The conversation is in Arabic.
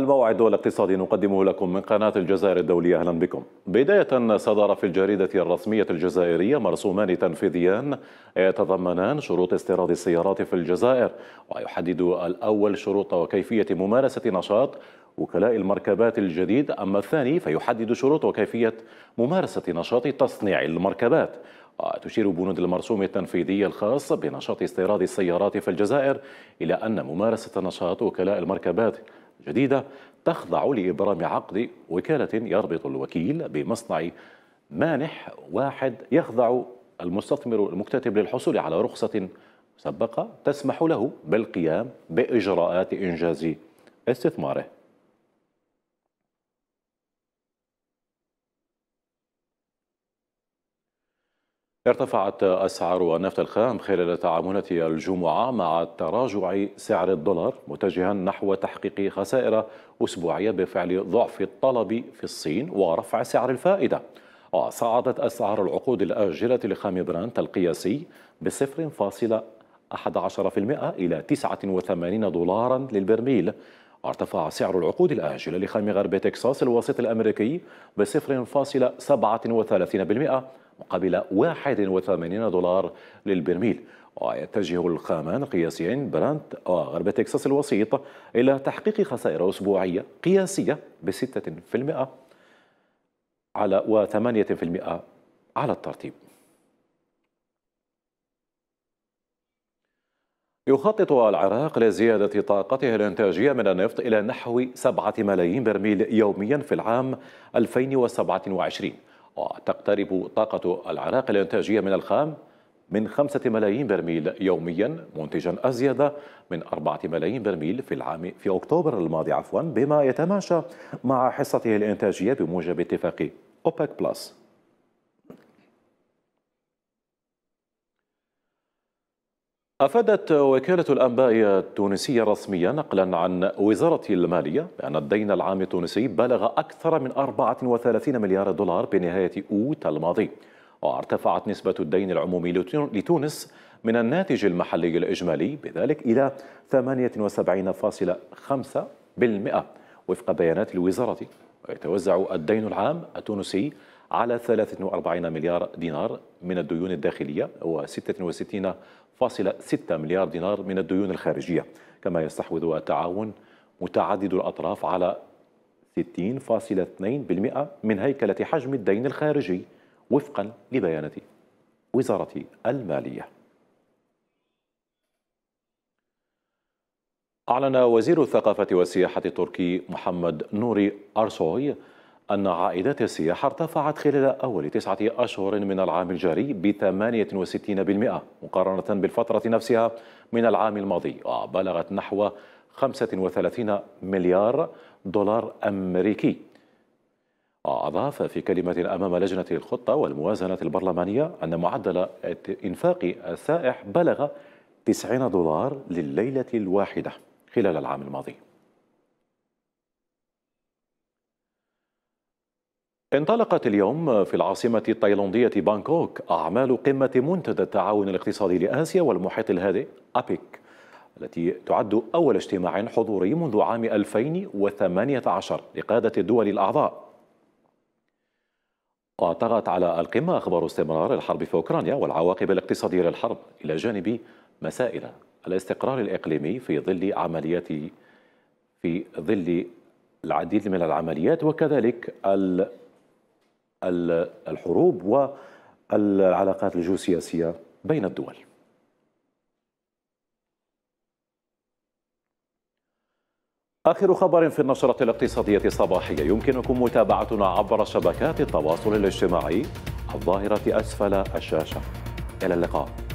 الموعد الاقتصادي نقدمه لكم من قناة الجزائر الدولية أهلا بكم بداية صدر في الجريدة الرسمية الجزائرية مرسومان تنفيذيان يتضمنان شروط استيراد السيارات في الجزائر ويحدد الأول شروط وكيفية ممارسة نشاط وكلاء المركبات الجديد أما الثاني فيحدد شروط وكيفية ممارسة نشاط تصنيع المركبات تشير بنود المرسوم التنفيذي الخاص بنشاط استيراد السيارات في الجزائر إلى أن ممارسة نشاط وكلاء المركبات جديدة تخضع لإبرام عقد وكالة يربط الوكيل بمصنع مانح واحد يخضع المستثمر المكتتب للحصول على رخصة مسبقة تسمح له بالقيام بإجراءات إنجاز استثماره ارتفعت أسعار النفط الخام خلال تعاملات الجمعة مع تراجع سعر الدولار متجها نحو تحقيق خسائر أسبوعية بفعل ضعف الطلب في الصين ورفع سعر الفائدة وصعدت أسعار العقود الآجلة لخام برانت القياسي بصفر فاصلة إلى 89 دولارا للبرميل ارتفع سعر العقود الآجلة لخام غرب تكساس الوسيط الأمريكي بصفر فاصلة مقابل 81 دولار للبرميل ويتجه الخامان قياسيا برانت وغرب تكساس الوسيط إلى تحقيق خسائر أسبوعية قياسية ب 6% على و8% على الترتيب يخطط العراق لزيادة طاقته الإنتاجية من النفط إلى نحو 7 ملايين برميل يوميا في العام 2027 وتقترب طاقة العراق الإنتاجية من الخام من خمسة ملايين برميل يوميا منتجا أزيد من أربعة ملايين برميل في العام في أكتوبر الماضي عفوا بما يتماشى مع حصته الإنتاجية بموجب اتفاق أوبك بلس أفادت وكالة الأنباء التونسية رسميا نقلا عن وزارة المالية بأن الدين العام التونسي بلغ أكثر من 34 مليار دولار بنهاية أوت الماضي وارتفعت نسبة الدين العمومي لتونس من الناتج المحلي الإجمالي بذلك إلى 78.5% وفق بيانات الوزارة ويتوزع الدين العام التونسي على 43 مليار دينار من الديون الداخلية و66.6 مليار دينار من الديون الخارجية كما يستحوذ التعاون متعدد الأطراف على 60.2% من هيكلة حجم الدين الخارجي وفقا لبيانة وزارة المالية أعلن وزير الثقافة والسياحة التركي محمد نوري أرسوي أن عائدات السياحة ارتفعت خلال أول تسعة أشهر من العام الجاري ب 68% مقارنة بالفترة نفسها من العام الماضي وبلغت نحو 35 مليار دولار أمريكي أضاف في كلمة أمام لجنة الخطة والموازنة البرلمانية أن معدل إنفاق السائح بلغ 90 دولار لليلة الواحدة خلال العام الماضي انطلقت اليوم في العاصمة التايلاندية بانكوك أعمال قمة منتدى التعاون الاقتصادي لآسيا والمحيط الهادئ أبيك التي تعد أول اجتماع حضوري منذ عام 2018 لقادة الدول الأعضاء وطغت على القمة أخبار استمرار الحرب في أوكرانيا والعواقب الاقتصادية للحرب إلى جانب مسائل الاستقرار الإقليمي في ظل عمليات في ظل العديد من العمليات وكذلك الحروب والعلاقات الجيوسياسية بين الدول آخر خبر في النشرة الاقتصادية الصباحيه يمكنكم متابعتنا عبر شبكات التواصل الاجتماعي الظاهرة أسفل الشاشة إلى اللقاء